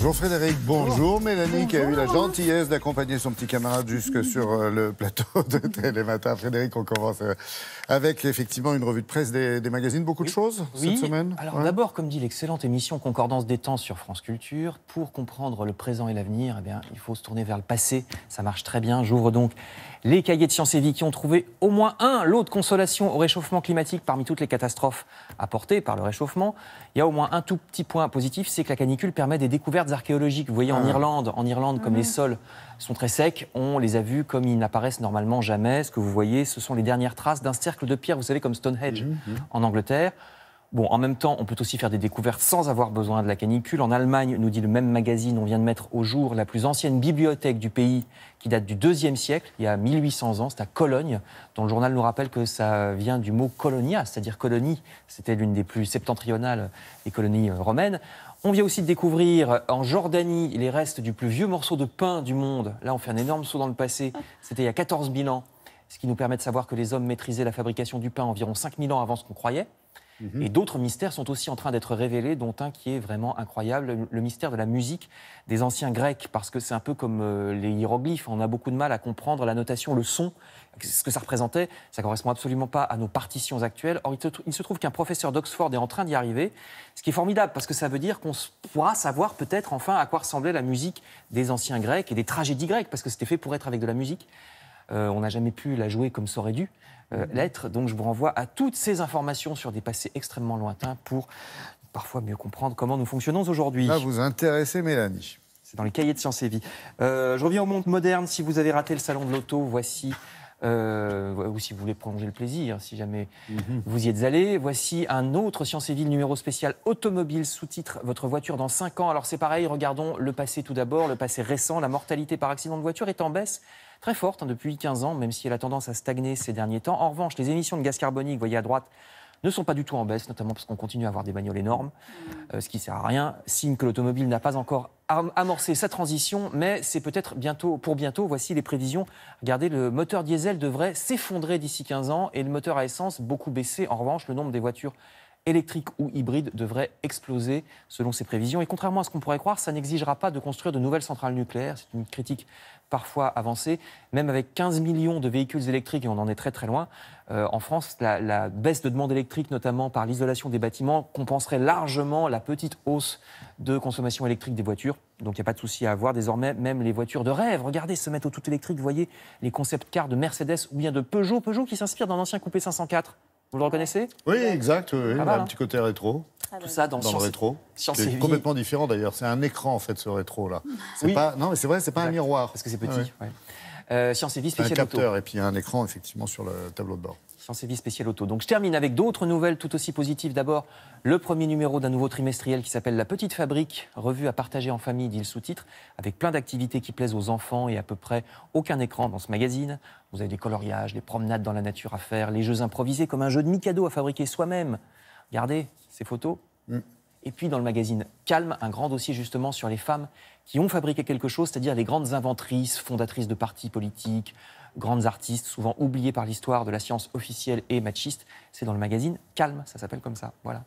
jean Frédéric, bonjour, Mélanie qui a eu la gentillesse d'accompagner son petit camarade jusque sur euh, le plateau de Matin. Frédéric, on commence euh, avec effectivement une revue de presse des, magazines, beaucoup de choses cette semaine. Alors d'abord, comme dit l'excellente émission Concordance des temps sur France Culture, pour comprendre le présent et l'avenir, eh bien, il faut se tourner vers le passé. Ça marche très bien. J'ouvre donc les cahiers de sciences et vie qui ont trouvé au moins un lot de consolation au réchauffement climatique parmi toutes les catastrophes apportées par le réchauffement. Il y a au moins un tout petit point positif, c'est que la canicule permet des découvertes archéologiques. Vous voyez, en ah. Irlande, en Irlande, comme les mhm. sols sont très secs, on les a vus comme ils n'apparaissent normalement jamais. Ce que vous voyez, ce sont les dernières traces d'un cercle de pierre, vous savez, comme Stonehenge mhm, mhm. en Angleterre. Bon, en même temps, on peut aussi faire des découvertes sans avoir besoin de la canicule. En Allemagne, nous dit le même magazine, on vient de mettre au jour la plus ancienne bibliothèque du pays qui date du deuxième siècle, il y a 1800 ans, c'est à Cologne, dont le journal nous rappelle que ça vient du mot colonia, c'est-à-dire colonie, c'était l'une des plus septentrionales des colonies euh, romaines. On vient aussi de découvrir euh, en Jordanie les restes du plus vieux morceau de pain du monde. Là, on fait un énorme saut dans le passé. Ah. C'était il y a 14 000 ans, ce qui nous permet de savoir que les hommes maîtrisaient la fabrication du pain environ 5 000 ans avant ce qu'on croyait. Et mhm. d'autres mystères sont aussi en train d'être révélés, dont un qui est vraiment incroyable, le mystère de la musique des anciens Grecs, parce que c'est un peu comme euh, les hiéroglyphes, on a beaucoup de mal à comprendre la notation, le son, ce que ça représentait, ça correspond absolument pas à nos partitions actuelles. Or, il se trouve qu'un professeur d'Oxford est en train d'y arriver, ce qui est formidable, parce que ça veut dire qu'on pourra savoir peut-être enfin à quoi ressemblait la musique des anciens Grecs et des tragédies grecques, parce que c'était fait pour être avec de la musique. Euh, on n'a jamais pu la jouer comme ça aurait dû euh, mhm. l'être. Donc je vous renvoie à toutes ces informations sur des passés extrêmement lointains pour parfois mieux comprendre comment nous fonctionnons aujourd'hui. Ça vous intéresser Mélanie. C'est dans les cahiers de sciences et vie. Euh, je reviens au monde moderne. Si vous avez raté le salon de l'auto, voici euh, ou si vous voulez prolonger le plaisir, si jamais mhm. vous y êtes allé. Voici un autre Sciences et Ville numéro spécial automobile sous-titre Votre voiture dans 5 ans. Alors c'est pareil, regardons le passé tout d'abord, le passé récent. La mortalité par accident de voiture est en baisse très forte hein, depuis 15 ans, même si elle a tendance à stagner ces derniers temps. En revanche, les émissions de gaz carbonique, voyez à droite, ne sont pas du tout en baisse, notamment parce qu'on continue à avoir des bagnoles énormes, mmh. euh, ce qui sert à rien. Signe que l'automobile n'a pas encore amorcer sa transition, mais c'est peut-être bientôt pour bientôt. Voici les prévisions. Regardez, le moteur diesel devrait s'effondrer d'ici 15 ans et le moteur à essence beaucoup baisser. En revanche, le nombre des voitures électriques ou hybrides devraient exploser selon ses prévisions. Et contrairement à ce qu'on pourrait croire, ça n'exigera pas de construire de nouvelles centrales nucléaires. C'est une critique parfois avancée. Même avec 15 millions de véhicules électriques, et on en est très très loin, euh, en France, la, baisse de demande électrique, notamment par l'isolation des bâtiments, compenserait largement la petite hausse de consommation électrique des voitures. Donc il n'y a pas de souci à avoir. Désormais, même les voitures de rêve, regardez, se mettre au tout électrique. voyez les concept cars de Mercedes ou bien de Peugeot. Peugeot qui s'inspire d'un ancien coupé 504 vous le reconnaissez Oui, exact. a un hein. petit côté rétro. Ah, Tout bah ça dans, le rétro. C'est complètement différent d'ailleurs. C'est un écran en fait ce rétro là. Pas, non mais c'est vrai, c'est pas un miroir. Parce que c'est petit. Ah, euh, science et vie, spécial un capteur et puis un écran effectivement sur le tableau de bord sans sévices spécial auto. Donc je termine avec d'autres nouvelles tout aussi positives. D'abord, le premier numéro d'un nouveau trimestriel qui s'appelle La Petite Fabrique, revue à partager en famille, dit le sous-titre, avec plein d'activités qui plaisent aux enfants et à peu près aucun écran dans ce magazine. Vous avez des coloriages, des promenades dans la nature à faire, les jeux improvisés comme un jeu de Mikado à fabriquer soi-même. Regardez ces photos. Mm. Et puis dans le magazine Calme, un grand dossier justement sur les femmes qui ont fabriqué quelque chose, c'est-à-dire les grandes inventrices, fondatrices de partis politiques, grandes artistes, souvent oubliées par l'histoire de la science officielle et machiste. C'est dans le magazine Calme, ça s'appelle comme ça. Voilà.